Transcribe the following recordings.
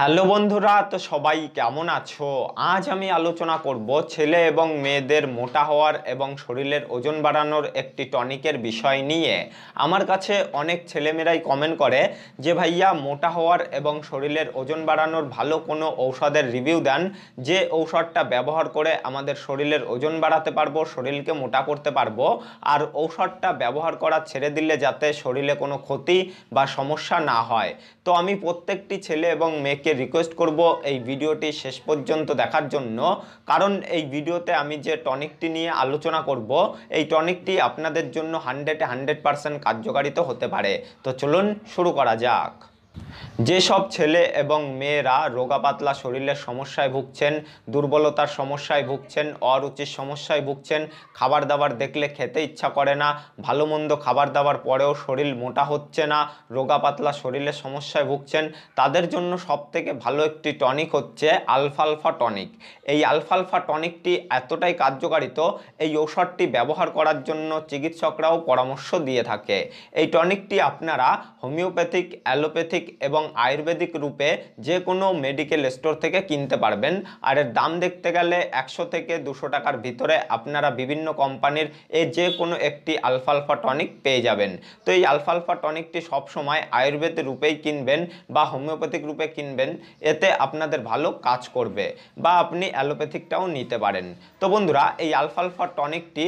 hello বন্ধুরা তো সবাই কেমন আছো আজ আমি আলোচনা করব ছেলে এবং মেয়েদের মোটা হওয়ার এবং শরীরের ওজন বাড়ানোর একটি টনিকের বিষয় নিয়ে আমার কাছে অনেক ছেলেমেয়েরাই কমেন্ট করে যে ভাইয়া মোটা হওয়ার এবং শরীরের ওজন বাড়ানোর ভালো কোনো ঔষধের রিভিউ দেন যে ঔষধটা ব্যবহার করে আমাদের শরীরের ওজন বাড়াতে পারবো শরীরকে মোটা করতে পারবো আর ঔষধটা ব্যবহার করা ছেড়ে দিলে যাতে শরীরে কোনো ক্ষতি বা সমস্যা না হয় তো আমি প্রত্যেকটি ছেলে এবং মেয়েকে আপনাদেরকে রিকোয়েস্ট করব এই ভিডিওটি শেষ পর্যন্ত দেখার জন্য কারণ এই ভিডিওতে আমি যে টনিকটি নিয়ে আলোচনা করব এই টনিকটি আপনাদের জন্য হান্ড্রেডে হান্ড্রেড পারসেন্ট কার্যকারিত হতে পারে তো চলুন শুরু করা যাক যেসব ছেলে এবং মেয়েরা রোগা পাতলা শরীরের সমস্যায় ভুগছেন দুর্বলতার সমস্যায় ভুগছেন অরুচির সমস্যায় ভুগছেন খাবার দাবার দেখলে খেতে ইচ্ছা করে না ভালো মন্দ খাবার দাবার পরেও শরীর মোটা হচ্ছে না রোগা পাতলা শরীরের সমস্যায় ভুগছেন তাদের জন্য সবথেকে ভালো একটি টনিক হচ্ছে আলফালফা টনিক এই আলফালফা টনিকটি এতটাই কার্যকারিত এই ঔষধটি ব্যবহার করার জন্য চিকিৎসকরাও পরামর্শ দিয়ে থাকে এই টনিকটি আপনারা হোমিওপ্যাথিক অ্যালোপ্যাথিক হোমিওপ্যাথিক এবং আয়ুর্বেদিক রূপে যে কোনো মেডিকেল স্টোর থেকে কিনতে পারবেন আর এর দাম দেখতে গেলে একশো থেকে দুশো টাকার ভিতরে আপনারা বিভিন্ন কোম্পানির এ যে কোনো একটি আলফালফা টনিক পেয়ে যাবেন তো এই আলফালফা টনিকটি সবসময় আয়ুর্বেদ রূপেই কিনবেন বা হোমিওপ্যাথিক রূপে কিনবেন এতে আপনাদের ভালো কাজ করবে বা আপনি অ্যালোপ্যাথিকটাও নিতে পারেন তো বন্ধুরা এই আলফালফা টনিকটি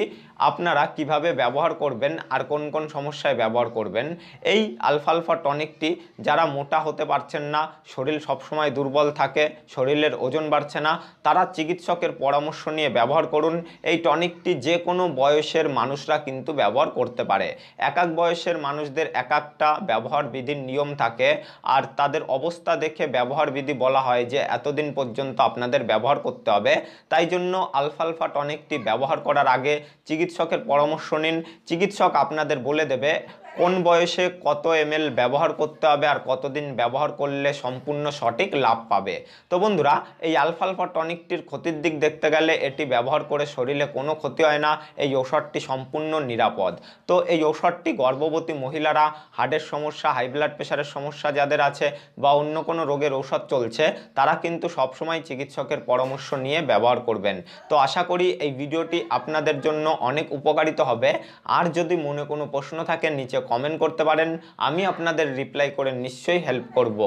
আপনারা কিভাবে ব্যবহার করবেন আর কোন কোন সমস্যায় ব্যবহার করবেন এই আলফালফা টনিকটি যারা মোটা হতে পারছেন না শরীর সবসময় দুর্বল থাকে শরীরের ওজন বাড়ছে না তারা চিকিৎসকের পরামর্শ নিয়ে ব্যবহার করুন এই টনিকটি যে কোনো বয়সের মানুষরা কিন্তু ব্যবহার করতে পারে এক এক বয়সের মানুষদের এক একটা ব্যবহার বিধির নিয়ম থাকে আর তাদের অবস্থা দেখে ব্যবহার বিধি বলা হয় যে এতদিন পর্যন্ত আপনাদের ব্যবহার করতে হবে তাই জন্য আলফালফা টনিকটি ব্যবহার করার আগে চিকিৎসা চিকিৎসকের পরামর্শ নিন চিকিৎসক আপনাদের বলে দেবে কোন বয়সে কত এম ব্যবহার করতে হবে আর কতদিন ব্যবহার করলে সম্পূর্ণ সঠিক লাভ পাবে তো বন্ধুরা এই আলফালফা টনিকটির ক্ষতির দিক দেখতে গেলে এটি ব্যবহার করে শরীরে কোনো ক্ষতি হয় না এই ঔষধটি সম্পূর্ণ নিরাপদ তো এই ঔষধটি গর্ভবতী মহিলারা হার্টের সমস্যা হাই ব্লাড প্রেশারের সমস্যা যাদের আছে বা অন্য কোনো রোগের ঔষধ চলছে তারা কিন্তু সবসময় চিকিৎসকের পরামর্শ নিয়ে ব্যবহার করবেন তো আশা করি এই ভিডিওটি আপনাদের জন্য অনেক উপকারিত হবে আর যদি মনে কোনো প্রশ্ন থাকে নিচে কমেন্ট করতে পারেন আমি আপনাদের রিপ্লাই করে নিশ্চয়ই হেল্প করব